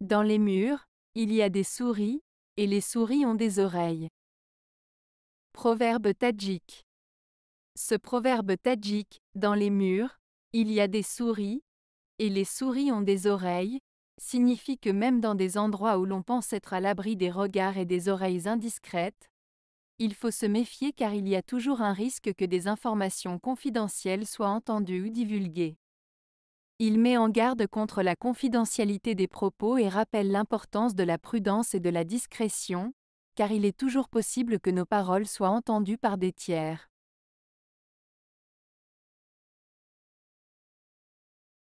Dans les murs, il y a des souris, et les souris ont des oreilles. Proverbe tadjik. Ce proverbe tadjik, dans les murs, il y a des souris, et les souris ont des oreilles, signifie que même dans des endroits où l'on pense être à l'abri des regards et des oreilles indiscrètes, il faut se méfier car il y a toujours un risque que des informations confidentielles soient entendues ou divulguées. Il met en garde contre la confidentialité des propos et rappelle l'importance de la prudence et de la discrétion, car il est toujours possible que nos paroles soient entendues par des tiers.